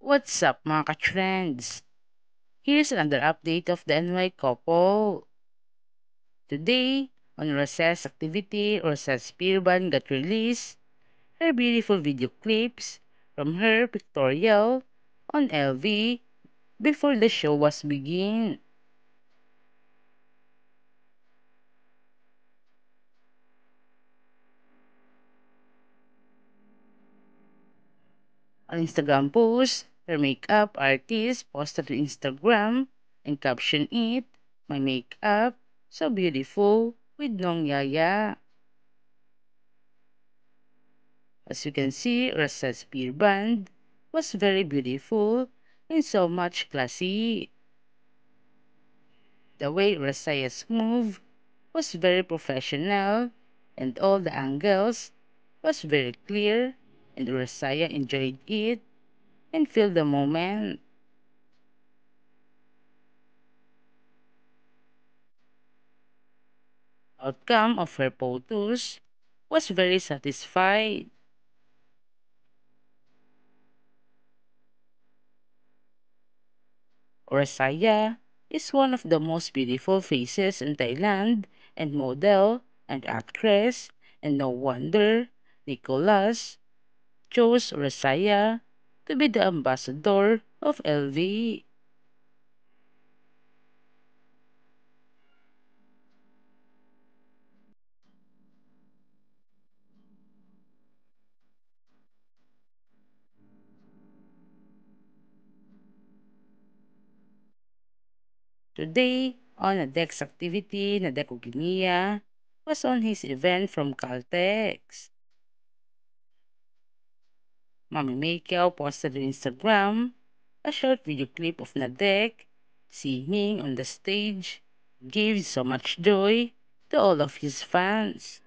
What's up mga ka-trends? Here's another update of the NY couple. Today, on Recess Activity, Recess Pirban got released her beautiful video clips from her pictorial on LV before the show was begin. On Instagram post, her makeup artist posted on Instagram and captioned it, My Makeup So Beautiful with Nong Yaya. As you can see, Rasa's beer band was very beautiful and so much classy. The way Rasaya's move was very professional and all the angles was very clear and Rasaya enjoyed it and feel the moment. Outcome of her photos was very satisfied. Orasaya is one of the most beautiful faces in Thailand and model and actress and no wonder Nicholas chose Orasaya to be the ambassador of LV Today, on a DEX activity, Nadeko Guinea was on his event from Caltex. Mami Makeo posted on Instagram a short video clip of Nadek singing on the stage gives so much joy to all of his fans.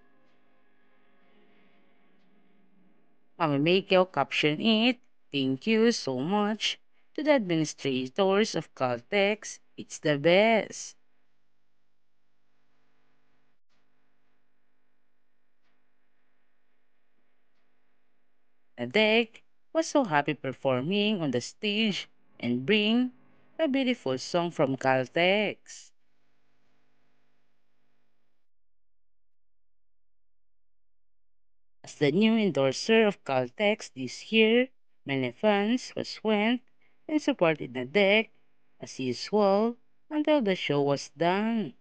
Mami Makeo captioned it, Thank you so much to the administrators of Caltex. It's the best. Nadek was so happy performing on the stage and bring a beautiful song from Caltex. As the new endorser of Caltex this year, many fans was went and supported Nadek as usual until the show was done.